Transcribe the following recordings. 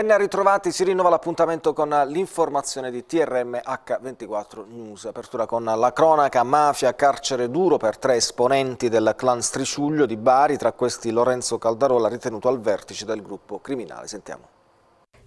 Ben ritrovati, si rinnova l'appuntamento con l'informazione di TRM H24 News. Apertura con la cronaca, mafia, carcere duro per tre esponenti del clan Striciuglio di Bari, tra questi Lorenzo Caldarola ritenuto al vertice del gruppo criminale. Sentiamo.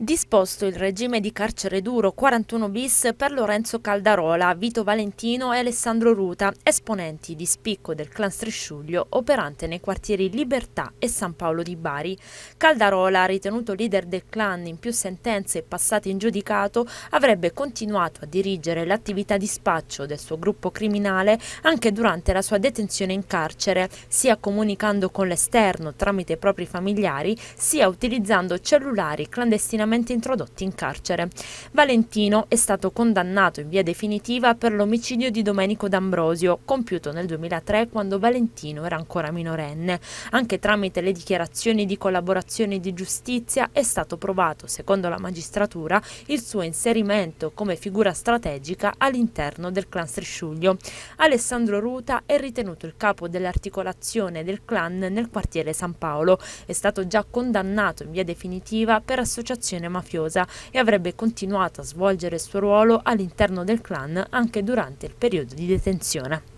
Disposto il regime di carcere duro 41 bis per Lorenzo Caldarola, Vito Valentino e Alessandro Ruta, esponenti di spicco del clan Strisciuglio operante nei quartieri Libertà e San Paolo di Bari. Caldarola, ritenuto leader del clan in più sentenze passate in giudicato, avrebbe continuato a dirigere l'attività di spaccio del suo gruppo criminale anche durante la sua detenzione in carcere, sia comunicando con l'esterno tramite i propri familiari, sia utilizzando cellulari clandestinamente erroneamente introdotti in carcere. Valentino è stato condannato in via definitiva per l'omicidio di Domenico D'Ambrosio, compiuto nel 2003 quando Valentino era ancora minorenne. Anche tramite le dichiarazioni di collaborazione di giustizia è stato provato, secondo la magistratura, il suo inserimento come figura strategica all'interno del clan Strisciuglio. Alessandro Ruta è ritenuto il capo dell'articolazione del clan nel quartiere San Paolo. È stato già condannato in via definitiva per associazione origine mafiosa e avrebbe continuato a svolgere il suo ruolo all'interno del clan anche durante il periodo di detenzione.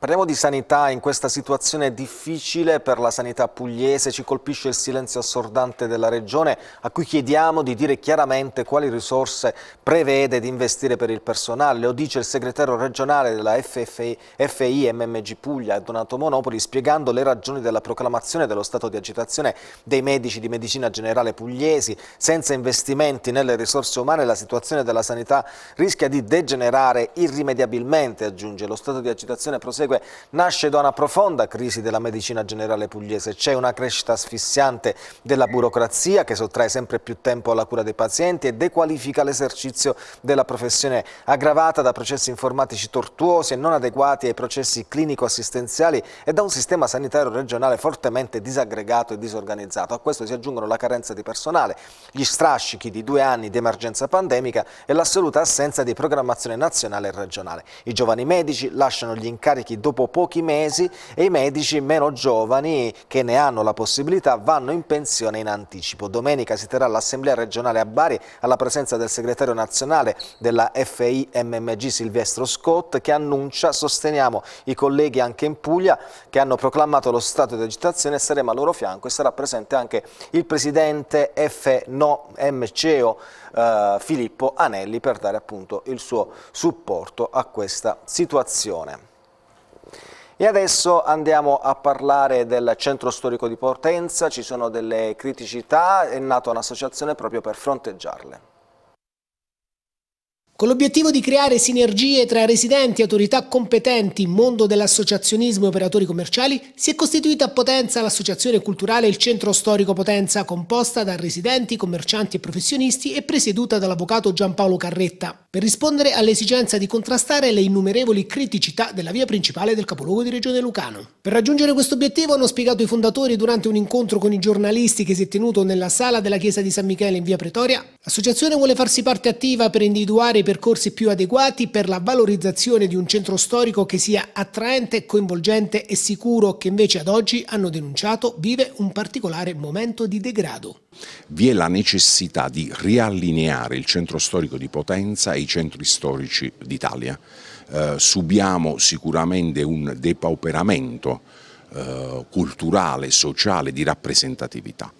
Parliamo di sanità, in questa situazione difficile per la sanità pugliese ci colpisce il silenzio assordante della Regione a cui chiediamo di dire chiaramente quali risorse prevede di investire per il personale. Lo dice il segretario regionale della FIMMG Puglia, Donato Monopoli, spiegando le ragioni della proclamazione dello stato di agitazione dei medici di medicina generale pugliesi. Senza investimenti nelle risorse umane la situazione della sanità rischia di degenerare irrimediabilmente, aggiunge. Lo stato di agitazione prosegue consegue nasce da una profonda crisi della medicina generale pugliese. C'è una crescita asfissiante della burocrazia che sottrae sempre più tempo alla cura dei pazienti e dequalifica l'esercizio della professione, aggravata da processi informatici tortuosi e non adeguati ai processi clinico-assistenziali e da un sistema sanitario regionale fortemente disaggregato e disorganizzato. A questo si aggiungono la carenza di personale, gli strascichi di due anni di emergenza pandemica e l'assoluta assenza di programmazione nazionale e regionale. I giovani medici lasciano gli incarichi dopo pochi mesi e i medici meno giovani che ne hanno la possibilità vanno in pensione in anticipo. Domenica si terrà l'assemblea regionale a Bari alla presenza del segretario nazionale della FIMMG Silvestro Scott che annuncia sosteniamo i colleghi anche in Puglia che hanno proclamato lo stato di agitazione saremo al loro fianco e sarà presente anche il presidente fno eh, Filippo Anelli per dare appunto il suo supporto a questa situazione. E adesso andiamo a parlare del centro storico di Portenza, ci sono delle criticità, è nata un'associazione proprio per fronteggiarle con l'obiettivo di creare sinergie tra residenti, autorità competenti, mondo dell'associazionismo e operatori commerciali, si è costituita a Potenza l'associazione culturale Il Centro Storico Potenza, composta da residenti, commercianti e professionisti e presieduta dall'avvocato Giampaolo Carretta, per rispondere all'esigenza di contrastare le innumerevoli criticità della via principale del capoluogo di Regione Lucano. Per raggiungere questo obiettivo hanno spiegato i fondatori durante un incontro con i giornalisti che si è tenuto nella sala della chiesa di San Michele in via Pretoria, L'associazione vuole farsi parte attiva per individuare i percorsi più adeguati per la valorizzazione di un centro storico che sia attraente, coinvolgente e sicuro, che invece ad oggi, hanno denunciato, vive un particolare momento di degrado. Vi è la necessità di riallineare il centro storico di Potenza e i centri storici d'Italia. Eh, subiamo sicuramente un depauperamento eh, culturale, sociale, di rappresentatività.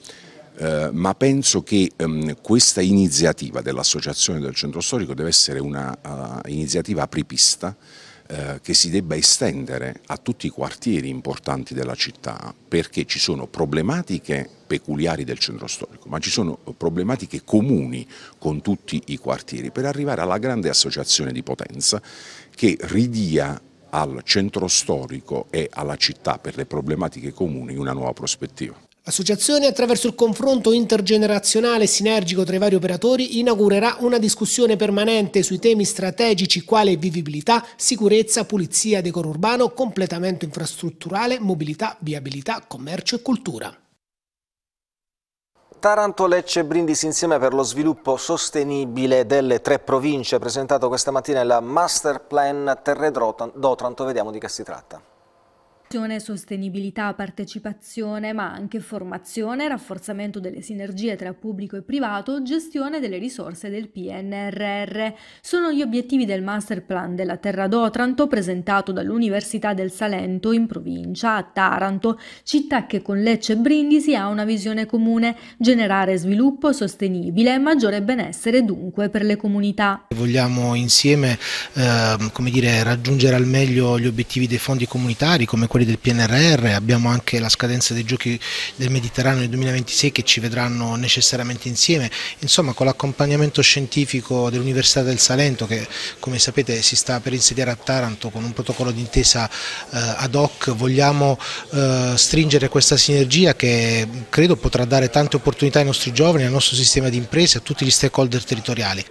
Eh, ma penso che ehm, questa iniziativa dell'Associazione del Centro Storico deve essere un'iniziativa eh, uh, apripista eh, che si debba estendere a tutti i quartieri importanti della città perché ci sono problematiche peculiari del centro storico, ma ci sono problematiche comuni con tutti i quartieri per arrivare alla grande associazione di potenza che ridia al centro storico e alla città per le problematiche comuni una nuova prospettiva. L'associazione, attraverso il confronto intergenerazionale e sinergico tra i vari operatori, inaugurerà una discussione permanente sui temi strategici quale vivibilità, sicurezza, pulizia, decoro urbano, completamento infrastrutturale, mobilità, viabilità, commercio e cultura. Taranto, Lecce e Brindisi insieme per lo sviluppo sostenibile delle tre province, presentato questa mattina il Master Plan Terre d'Otranto, vediamo di che si tratta sostenibilità, partecipazione, ma anche formazione, rafforzamento delle sinergie tra pubblico e privato, gestione delle risorse del PNRR. Sono gli obiettivi del master plan della Terra d'Otranto presentato dall'Università del Salento in provincia a Taranto, città che con Lecce e Brindisi ha una visione comune, generare sviluppo sostenibile e maggiore benessere dunque per le comunità. Vogliamo insieme eh, dire, raggiungere al meglio gli obiettivi dei fondi comunitari come quelli quelli del PNRR, abbiamo anche la scadenza dei giochi del Mediterraneo nel 2026 che ci vedranno necessariamente insieme, insomma con l'accompagnamento scientifico dell'Università del Salento che come sapete si sta per insediare a Taranto con un protocollo d'intesa eh, ad hoc, vogliamo eh, stringere questa sinergia che credo potrà dare tante opportunità ai nostri giovani, al nostro sistema di imprese, a tutti gli stakeholder territoriali.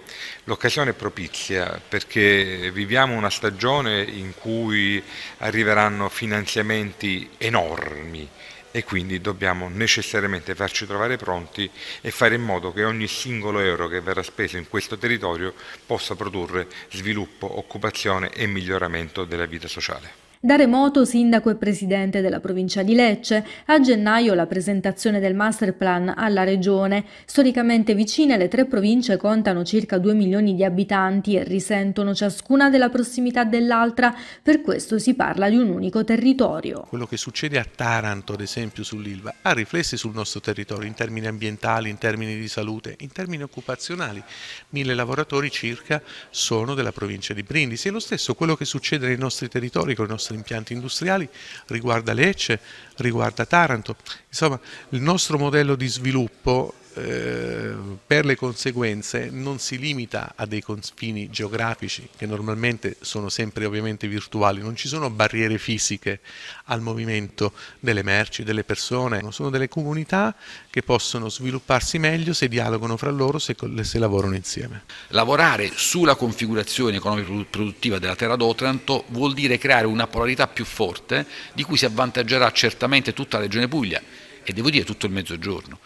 L'occasione è propizia perché viviamo una stagione in cui arriveranno finanziamenti finanziamenti enormi e quindi dobbiamo necessariamente farci trovare pronti e fare in modo che ogni singolo euro che verrà speso in questo territorio possa produrre sviluppo, occupazione e miglioramento della vita sociale. Da remoto sindaco e presidente della provincia di Lecce, a gennaio la presentazione del master plan alla regione. Storicamente vicine le tre province contano circa 2 milioni di abitanti e risentono ciascuna della prossimità dell'altra, per questo si parla di un unico territorio. Quello che succede a Taranto, ad esempio, sull'Ilva, ha riflessi sul nostro territorio in termini ambientali, in termini di salute, in termini occupazionali. Mille lavoratori circa sono della provincia di Brindisi e lo stesso quello che succede nei nostri territori con i nostri nostri impianti industriali, riguarda Lecce, riguarda Taranto. Insomma, il nostro modello di sviluppo eh, per le conseguenze non si limita a dei confini geografici che normalmente sono sempre ovviamente virtuali, non ci sono barriere fisiche al movimento delle merci, delle persone, sono delle comunità che possono svilupparsi meglio se dialogano fra loro, se, se lavorano insieme. Lavorare sulla configurazione economico-produttiva della terra d'Otranto vuol dire creare una polarità più forte di cui si avvantaggerà certamente tutta la Regione Puglia e devo dire tutto il mezzogiorno.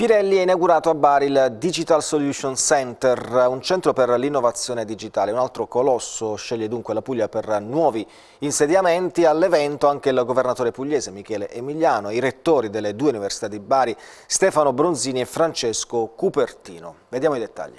Pirelli ha inaugurato a Bari il Digital Solution Center, un centro per l'innovazione digitale. Un altro colosso sceglie dunque la Puglia per nuovi insediamenti. All'evento anche il governatore pugliese Michele Emiliano, i rettori delle due università di Bari Stefano Bronzini e Francesco Cupertino. Vediamo i dettagli.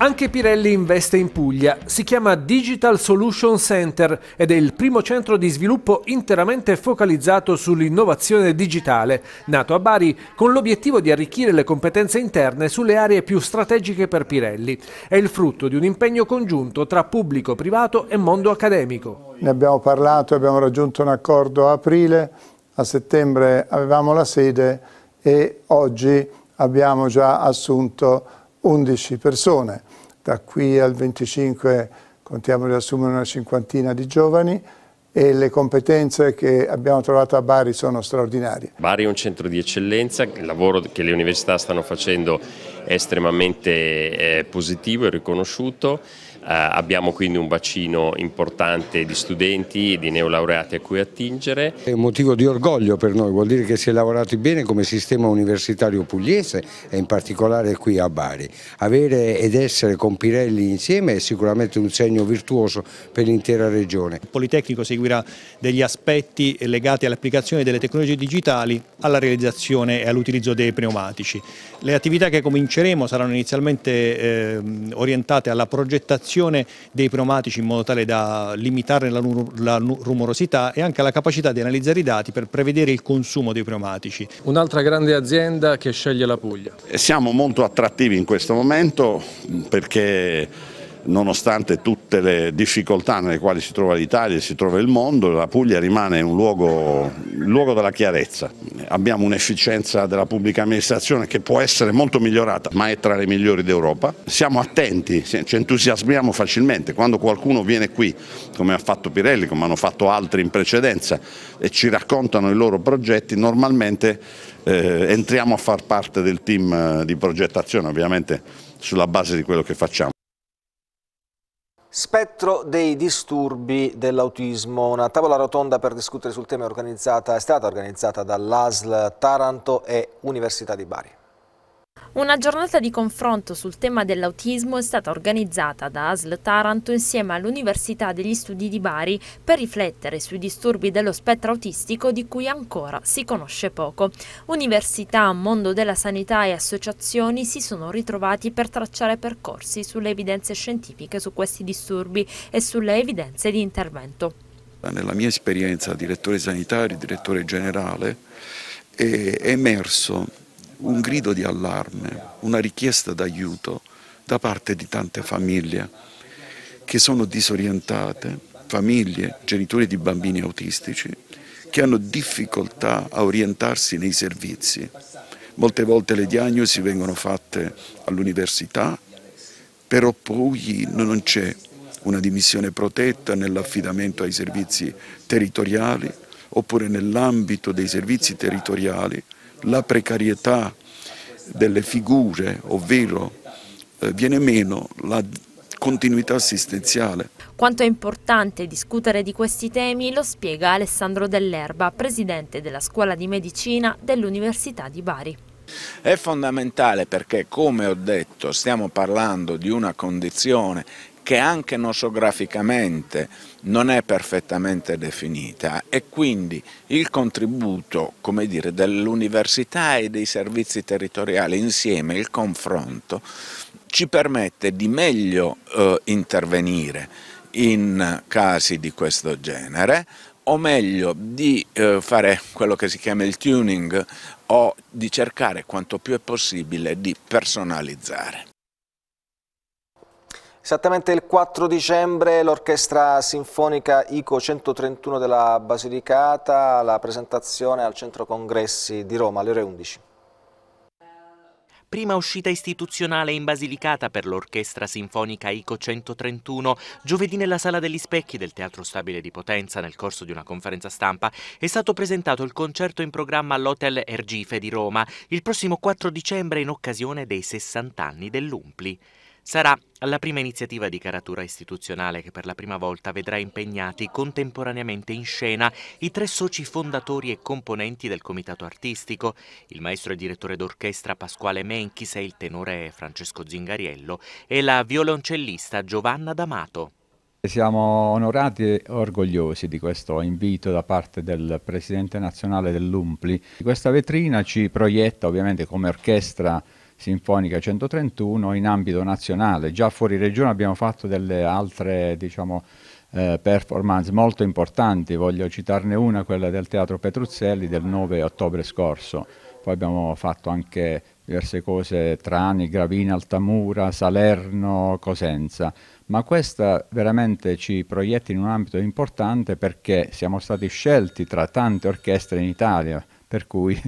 Anche Pirelli investe in Puglia, si chiama Digital Solution Center ed è il primo centro di sviluppo interamente focalizzato sull'innovazione digitale, nato a Bari con l'obiettivo di arricchire le competenze interne sulle aree più strategiche per Pirelli. È il frutto di un impegno congiunto tra pubblico privato e mondo accademico. Ne abbiamo parlato, abbiamo raggiunto un accordo a aprile, a settembre avevamo la sede e oggi abbiamo già assunto 11 persone da qui al 25 contiamo di assumere una cinquantina di giovani e le competenze che abbiamo trovato a Bari sono straordinarie. Bari è un centro di eccellenza, il lavoro che le università stanno facendo è estremamente eh, positivo e riconosciuto. Eh, abbiamo quindi un bacino importante di studenti e di neolaureati a cui attingere. È un motivo di orgoglio per noi, vuol dire che si è lavorati bene come sistema universitario pugliese e in particolare qui a Bari. Avere ed essere con Pirelli insieme è sicuramente un segno virtuoso per l'intera regione. Il Politecnico seguirà degli aspetti legati all'applicazione delle tecnologie digitali alla realizzazione e all'utilizzo dei pneumatici. Le attività che cominceremo saranno inizialmente eh, orientate alla progettazione posizione dei pneumatici in modo tale da limitarne la, la rumorosità e anche la capacità di analizzare i dati per prevedere il consumo dei pneumatici. Un'altra grande azienda che sceglie la Puglia. Siamo molto attrattivi in questo momento mm, perché nonostante tutte le difficoltà nelle quali si trova l'Italia e si trova il mondo, la Puglia rimane un luogo, il luogo della chiarezza. Abbiamo un'efficienza della pubblica amministrazione che può essere molto migliorata, ma è tra le migliori d'Europa. Siamo attenti, ci entusiasmiamo facilmente. Quando qualcuno viene qui, come ha fatto Pirelli, come hanno fatto altri in precedenza, e ci raccontano i loro progetti, normalmente eh, entriamo a far parte del team eh, di progettazione, ovviamente sulla base di quello che facciamo. Spettro dei disturbi dell'autismo, una tavola rotonda per discutere sul tema è, è stata organizzata dall'ASL Taranto e Università di Bari. Una giornata di confronto sul tema dell'autismo è stata organizzata da ASL Taranto insieme all'Università degli Studi di Bari per riflettere sui disturbi dello spettro autistico di cui ancora si conosce poco. Università, mondo della sanità e associazioni si sono ritrovati per tracciare percorsi sulle evidenze scientifiche su questi disturbi e sulle evidenze di intervento. Nella mia esperienza direttore sanitario, direttore generale, è emerso un grido di allarme, una richiesta d'aiuto da parte di tante famiglie che sono disorientate, famiglie, genitori di bambini autistici, che hanno difficoltà a orientarsi nei servizi. Molte volte le diagnosi vengono fatte all'università, però poi non c'è una dimissione protetta nell'affidamento ai servizi territoriali oppure nell'ambito dei servizi territoriali la precarietà delle figure, ovvero eh, viene meno la continuità assistenziale. Quanto è importante discutere di questi temi lo spiega Alessandro Dell'Erba, presidente della Scuola di Medicina dell'Università di Bari. È fondamentale perché, come ho detto, stiamo parlando di una condizione che anche nosograficamente non è perfettamente definita e quindi il contributo dell'università e dei servizi territoriali insieme, il confronto, ci permette di meglio eh, intervenire in casi di questo genere o meglio di eh, fare quello che si chiama il tuning o di cercare quanto più è possibile di personalizzare. Esattamente il 4 dicembre l'Orchestra Sinfonica ICO 131 della Basilicata, la presentazione al Centro Congressi di Roma alle ore 11. Prima uscita istituzionale in Basilicata per l'Orchestra Sinfonica ICO 131, giovedì nella Sala degli Specchi del Teatro Stabile di Potenza, nel corso di una conferenza stampa, è stato presentato il concerto in programma all'Hotel Ergife di Roma, il prossimo 4 dicembre in occasione dei 60 anni dell'Umpli. Sarà la prima iniziativa di caratura istituzionale che per la prima volta vedrà impegnati contemporaneamente in scena i tre soci fondatori e componenti del comitato artistico, il maestro e direttore d'orchestra Pasquale Menchis e il tenore Francesco Zingariello e la violoncellista Giovanna D'Amato. Siamo onorati e orgogliosi di questo invito da parte del Presidente nazionale dell'UMPLI. Questa vetrina ci proietta ovviamente come orchestra Sinfonica 131 in ambito nazionale. Già fuori regione abbiamo fatto delle altre diciamo, eh, performance molto importanti, voglio citarne una, quella del Teatro Petruzzelli del 9 ottobre scorso. Poi abbiamo fatto anche diverse cose, Trani, Gravina, Altamura, Salerno, Cosenza, ma questa veramente ci proietta in un ambito importante perché siamo stati scelti tra tante orchestre in Italia, per cui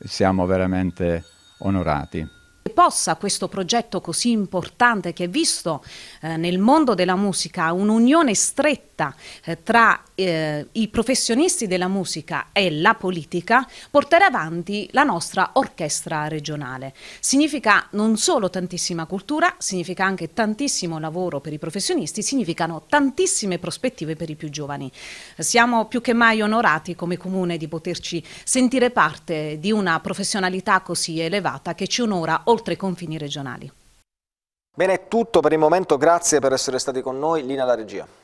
siamo veramente onorati possa questo progetto così importante che è visto eh, nel mondo della musica un'unione stretta eh, tra eh, i professionisti della musica e la politica, portare avanti la nostra orchestra regionale. Significa non solo tantissima cultura, significa anche tantissimo lavoro per i professionisti, significano tantissime prospettive per i più giovani. Siamo più che mai onorati come comune di poterci sentire parte di una professionalità così elevata che ci onora oltre oltre i confini regionali. Bene, è tutto per il momento, grazie per essere stati con noi, Lina la regia.